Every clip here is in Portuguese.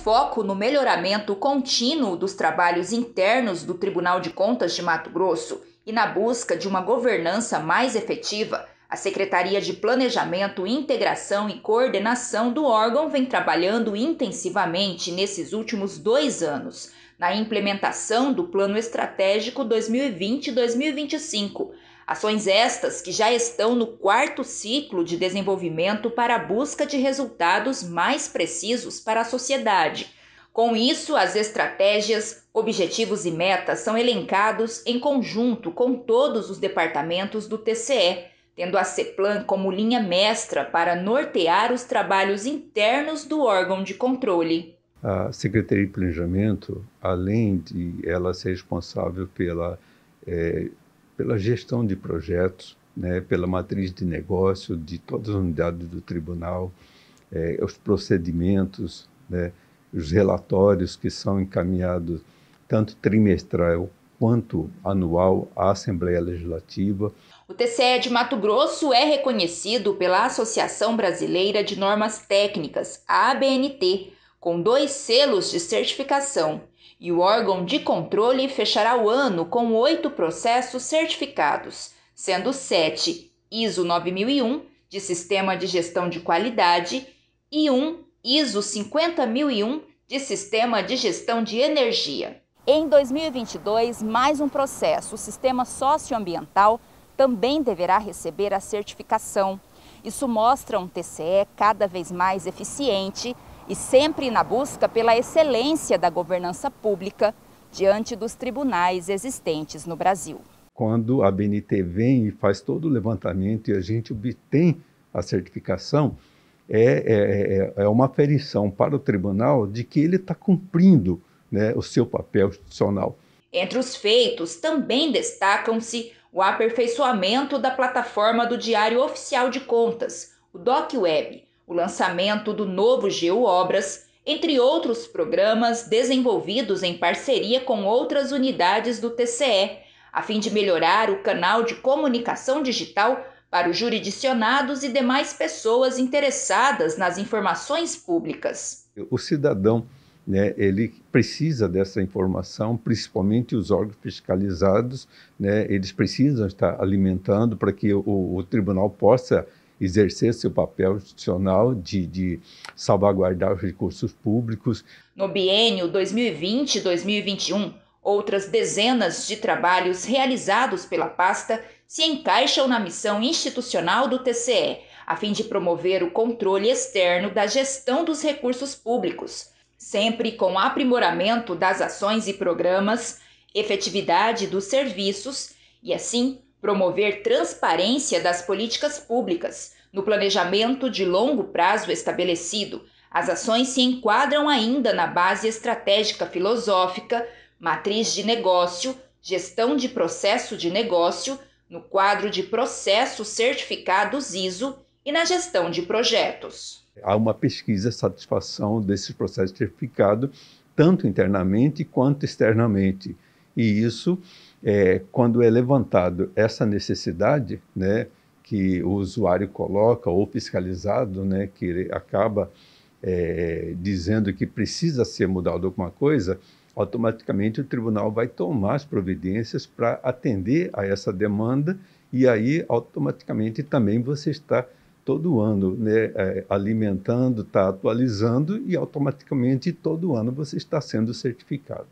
foco no melhoramento contínuo dos trabalhos internos do Tribunal de Contas de Mato Grosso e na busca de uma governança mais efetiva, a Secretaria de Planejamento, Integração e Coordenação do órgão vem trabalhando intensivamente nesses últimos dois anos na implementação do Plano Estratégico 2020-2025, Ações estas que já estão no quarto ciclo de desenvolvimento para a busca de resultados mais precisos para a sociedade. Com isso, as estratégias, objetivos e metas são elencados em conjunto com todos os departamentos do TCE, tendo a CEPLAN como linha mestra para nortear os trabalhos internos do órgão de controle. A Secretaria de Planejamento, além de ela ser responsável pela é, pela gestão de projetos, né, pela matriz de negócio de todas as unidades do tribunal, é, os procedimentos, né, os relatórios que são encaminhados tanto trimestral quanto anual à Assembleia Legislativa. O TCE de Mato Grosso é reconhecido pela Associação Brasileira de Normas Técnicas, ABNT com dois selos de certificação, e o órgão de controle fechará o ano com oito processos certificados, sendo sete ISO 9001, de Sistema de Gestão de Qualidade, e um ISO 50001, de Sistema de Gestão de Energia. Em 2022, mais um processo, o Sistema Socioambiental, também deverá receber a certificação. Isso mostra um TCE cada vez mais eficiente e sempre na busca pela excelência da governança pública diante dos tribunais existentes no Brasil. Quando a BNT vem e faz todo o levantamento e a gente obtém a certificação, é, é, é, é uma aferição para o tribunal de que ele está cumprindo né, o seu papel institucional. Entre os feitos, também destacam-se o aperfeiçoamento da plataforma do Diário Oficial de Contas, o DocWeb, o lançamento do novo GEU Obras, entre outros programas desenvolvidos em parceria com outras unidades do TCE, a fim de melhorar o canal de comunicação digital para os jurisdicionados e demais pessoas interessadas nas informações públicas. O cidadão né, ele precisa dessa informação, principalmente os órgãos fiscalizados, né, eles precisam estar alimentando para que o, o tribunal possa exercer seu papel institucional de, de salvaguardar os recursos públicos. No biênio 2020-2021, outras dezenas de trabalhos realizados pela pasta se encaixam na missão institucional do TCE, a fim de promover o controle externo da gestão dos recursos públicos, sempre com aprimoramento das ações e programas, efetividade dos serviços e, assim, promover transparência das políticas públicas no planejamento de longo prazo estabelecido. As ações se enquadram ainda na base estratégica filosófica, matriz de negócio, gestão de processo de negócio, no quadro de processos certificados ISO e na gestão de projetos. Há uma pesquisa satisfação desses processos certificados, tanto internamente quanto externamente. E isso é, quando é levantado essa necessidade, né, que o usuário coloca ou fiscalizado, né, que acaba é, dizendo que precisa ser mudado alguma coisa, automaticamente o tribunal vai tomar as providências para atender a essa demanda e aí automaticamente também você está todo ano né, é, alimentando, está atualizando e automaticamente todo ano você está sendo certificado.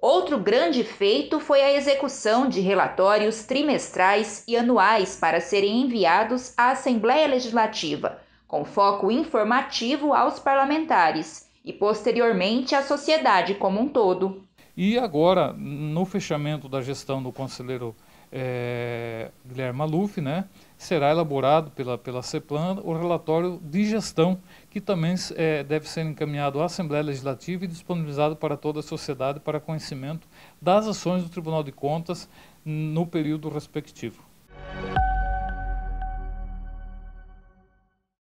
Outro grande feito foi a execução de relatórios trimestrais e anuais para serem enviados à Assembleia Legislativa, com foco informativo aos parlamentares e posteriormente à sociedade como um todo. E agora, no fechamento da gestão do conselheiro é, Guilherme Maluf, né, será elaborado pela, pela CEPLAN o relatório de gestão, que também é, deve ser encaminhado à Assembleia Legislativa e disponibilizado para toda a sociedade para conhecimento das ações do Tribunal de Contas no período respectivo.